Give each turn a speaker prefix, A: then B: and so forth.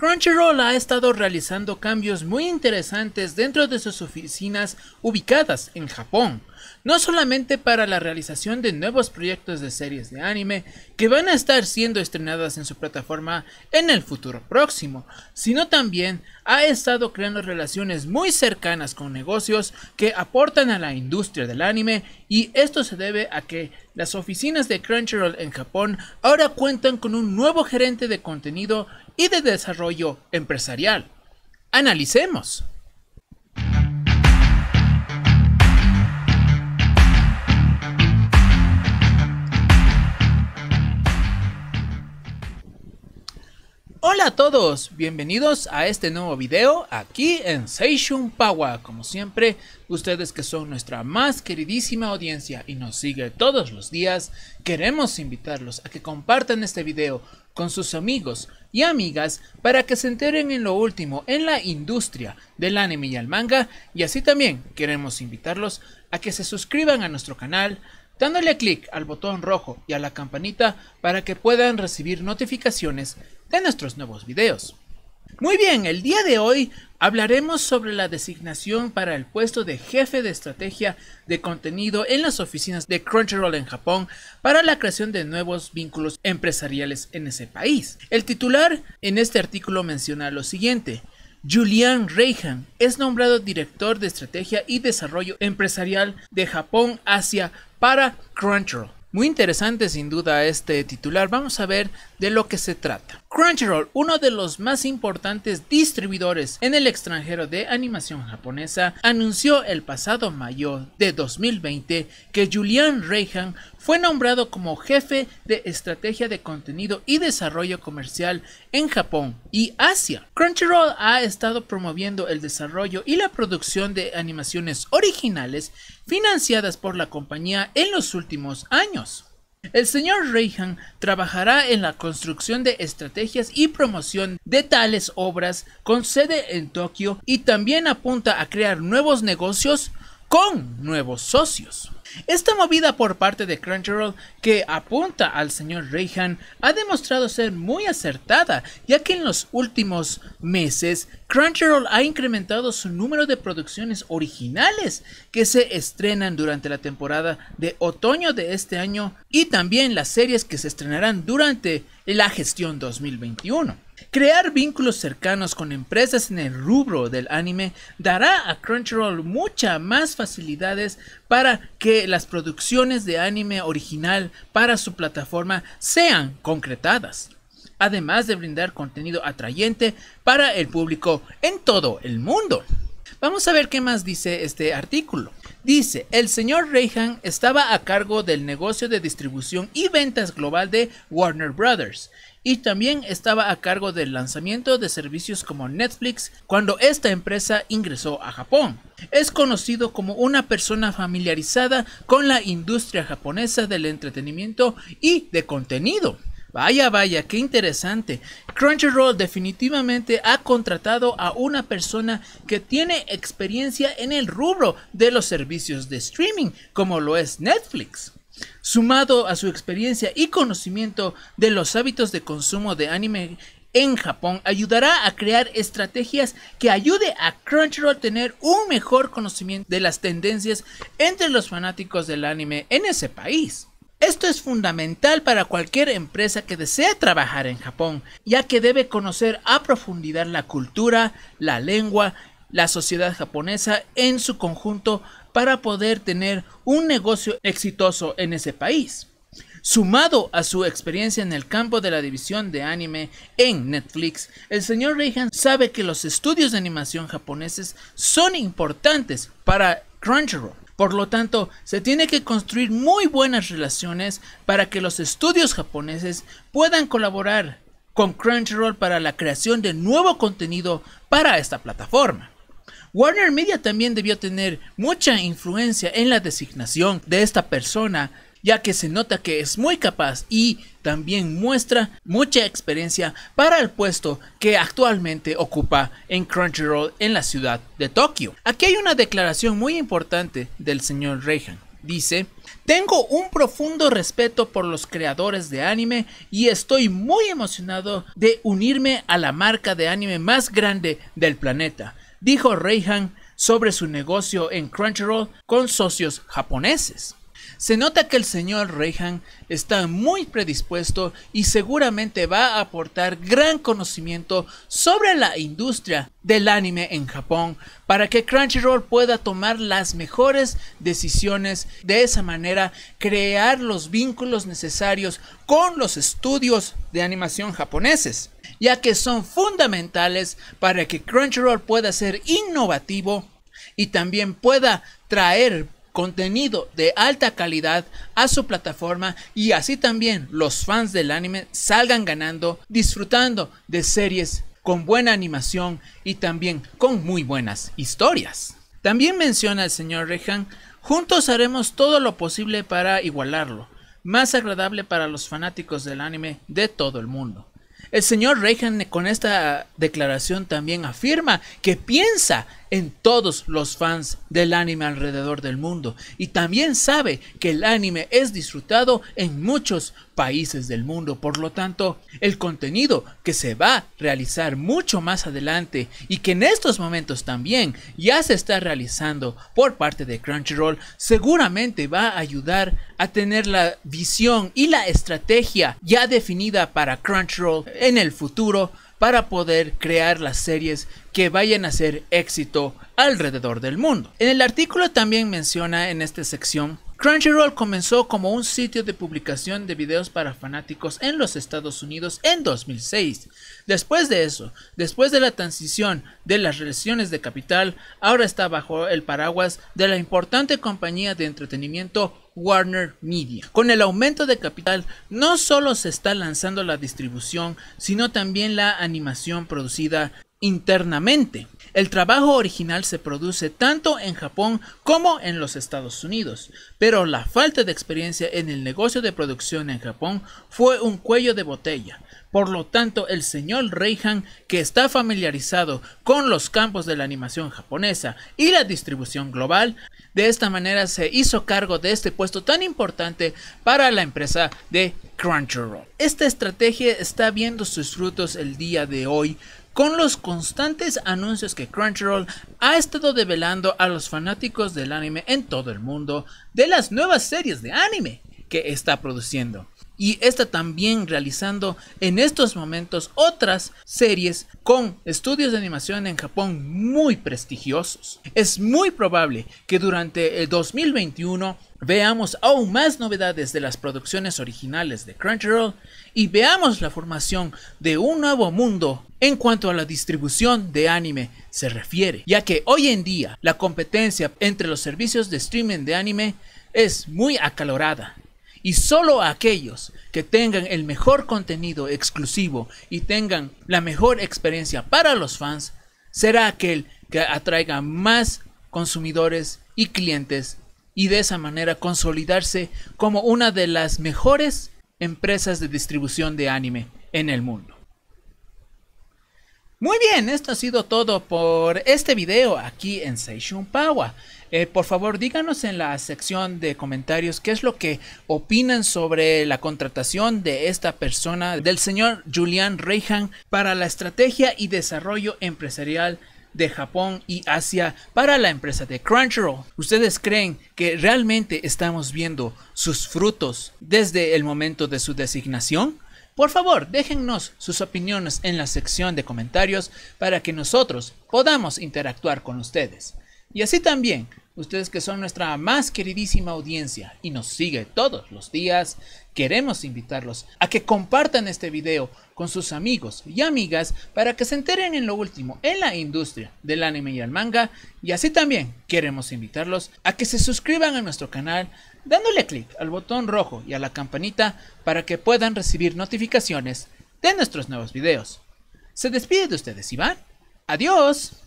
A: Crunchyroll ha estado realizando cambios muy interesantes dentro de sus oficinas ubicadas en Japón, no solamente para la realización de nuevos proyectos de series de anime que van a estar siendo estrenadas en su plataforma en el futuro próximo, sino también ha estado creando relaciones muy cercanas con negocios que aportan a la industria del anime y esto se debe a que las oficinas de Crunchyroll en Japón ahora cuentan con un nuevo gerente de contenido y de desarrollo empresarial. Analicemos. a todos, bienvenidos a este nuevo video aquí en Seishun power Como siempre, ustedes que son nuestra más queridísima audiencia y nos sigue todos los días, queremos invitarlos a que compartan este video con sus amigos y amigas para que se enteren en lo último en la industria del anime y el manga y así también queremos invitarlos a que se suscriban a nuestro canal, dándole clic al botón rojo y a la campanita para que puedan recibir notificaciones de nuestros nuevos videos. Muy bien, el día de hoy hablaremos sobre la designación para el puesto de jefe de estrategia de contenido en las oficinas de Crunchyroll en Japón para la creación de nuevos vínculos empresariales en ese país. El titular en este artículo menciona lo siguiente. Julian Reihan es nombrado director de estrategia y desarrollo empresarial de Japón Asia para Crunchyroll. Muy interesante sin duda este titular, vamos a ver de lo que se trata. Crunchyroll, uno de los más importantes distribuidores en el extranjero de animación japonesa, anunció el pasado mayo de 2020 que Julian Reihan fue nombrado como jefe de estrategia de contenido y desarrollo comercial en Japón y Asia. Crunchyroll ha estado promoviendo el desarrollo y la producción de animaciones originales financiadas por la compañía en los últimos años. El señor Reihan trabajará en la construcción de estrategias y promoción de tales obras con sede en Tokio y también apunta a crear nuevos negocios con nuevos socios. Esta movida por parte de Crunchyroll que apunta al señor Reihan ha demostrado ser muy acertada, ya que en los últimos meses Crunchyroll ha incrementado su número de producciones originales que se estrenan durante la temporada de otoño de este año y también las series que se estrenarán durante la gestión 2021. Crear vínculos cercanos con empresas en el rubro del anime dará a Crunchyroll muchas más facilidades para que las producciones de anime original para su plataforma sean concretadas, además de brindar contenido atrayente para el público en todo el mundo. Vamos a ver qué más dice este artículo. Dice, el señor Reihan estaba a cargo del negocio de distribución y ventas global de Warner Brothers y también estaba a cargo del lanzamiento de servicios como Netflix cuando esta empresa ingresó a Japón. Es conocido como una persona familiarizada con la industria japonesa del entretenimiento y de contenido. Vaya, vaya, qué interesante. Crunchyroll definitivamente ha contratado a una persona que tiene experiencia en el rubro de los servicios de streaming, como lo es Netflix. Sumado a su experiencia y conocimiento de los hábitos de consumo de anime en Japón, ayudará a crear estrategias que ayude a Crunchyroll a tener un mejor conocimiento de las tendencias entre los fanáticos del anime en ese país. Esto es fundamental para cualquier empresa que desee trabajar en Japón, ya que debe conocer a profundidad la cultura, la lengua, la sociedad japonesa en su conjunto, para poder tener un negocio exitoso en ese país. Sumado a su experiencia en el campo de la división de anime en Netflix, el señor Reihan sabe que los estudios de animación japoneses son importantes para Crunchyroll. Por lo tanto, se tiene que construir muy buenas relaciones para que los estudios japoneses puedan colaborar con Crunchyroll para la creación de nuevo contenido para esta plataforma. Warner Media también debió tener mucha influencia en la designación de esta persona, ya que se nota que es muy capaz y también muestra mucha experiencia para el puesto que actualmente ocupa en Crunchyroll en la ciudad de Tokio. Aquí hay una declaración muy importante del señor Reihan. Dice, tengo un profundo respeto por los creadores de anime y estoy muy emocionado de unirme a la marca de anime más grande del planeta dijo Reihan sobre su negocio en Crunchyroll con socios japoneses. Se nota que el señor Reihan está muy predispuesto y seguramente va a aportar gran conocimiento sobre la industria del anime en Japón para que Crunchyroll pueda tomar las mejores decisiones de esa manera, crear los vínculos necesarios con los estudios de animación japoneses ya que son fundamentales para que Crunchyroll pueda ser innovativo y también pueda traer contenido de alta calidad a su plataforma y así también los fans del anime salgan ganando disfrutando de series con buena animación y también con muy buenas historias. También menciona el señor Rehan, juntos haremos todo lo posible para igualarlo, más agradable para los fanáticos del anime de todo el mundo. El señor Reagan con esta declaración también afirma que piensa en todos los fans del anime alrededor del mundo y también sabe que el anime es disfrutado en muchos países del mundo. Por lo tanto, el contenido que se va a realizar mucho más adelante y que en estos momentos también ya se está realizando por parte de Crunchyroll, seguramente va a ayudar a tener la visión y la estrategia ya definida para Crunchyroll en el futuro para poder crear las series que vayan a ser éxito alrededor del mundo. En el artículo también menciona en esta sección Crunchyroll comenzó como un sitio de publicación de videos para fanáticos en los Estados Unidos en 2006. Después de eso, después de la transición de las relaciones de capital, ahora está bajo el paraguas de la importante compañía de entretenimiento Warner Media. Con el aumento de capital, no solo se está lanzando la distribución, sino también la animación producida internamente. El trabajo original se produce tanto en Japón como en los Estados Unidos, pero la falta de experiencia en el negocio de producción en Japón fue un cuello de botella. Por lo tanto, el señor Reihan, que está familiarizado con los campos de la animación japonesa y la distribución global, de esta manera se hizo cargo de este puesto tan importante para la empresa de Crunchyroll. Esta estrategia está viendo sus frutos el día de hoy con los constantes anuncios que Crunchyroll ha estado develando a los fanáticos del anime en todo el mundo de las nuevas series de anime que está produciendo y está también realizando en estos momentos otras series con estudios de animación en Japón muy prestigiosos. Es muy probable que durante el 2021 veamos aún más novedades de las producciones originales de Crunchyroll y veamos la formación de un nuevo mundo en cuanto a la distribución de anime se refiere, ya que hoy en día la competencia entre los servicios de streaming de anime es muy acalorada y solo aquellos que tengan el mejor contenido exclusivo y tengan la mejor experiencia para los fans, será aquel que atraiga más consumidores y clientes y de esa manera consolidarse como una de las mejores empresas de distribución de anime en el mundo. Muy bien, esto ha sido todo por este video aquí en Seishun Power. Eh, por favor, díganos en la sección de comentarios qué es lo que opinan sobre la contratación de esta persona, del señor Julian Reihan, para la estrategia y desarrollo empresarial de Japón y Asia para la empresa de Crunchyroll. ¿Ustedes creen que realmente estamos viendo sus frutos desde el momento de su designación? Por favor, déjennos sus opiniones en la sección de comentarios para que nosotros podamos interactuar con ustedes. Y así también, ustedes que son nuestra más queridísima audiencia y nos sigue todos los días, queremos invitarlos a que compartan este video con sus amigos y amigas para que se enteren en lo último en la industria del anime y el manga. Y así también queremos invitarlos a que se suscriban a nuestro canal dándole clic al botón rojo y a la campanita para que puedan recibir notificaciones de nuestros nuevos videos. Se despide de ustedes Iván. Adiós.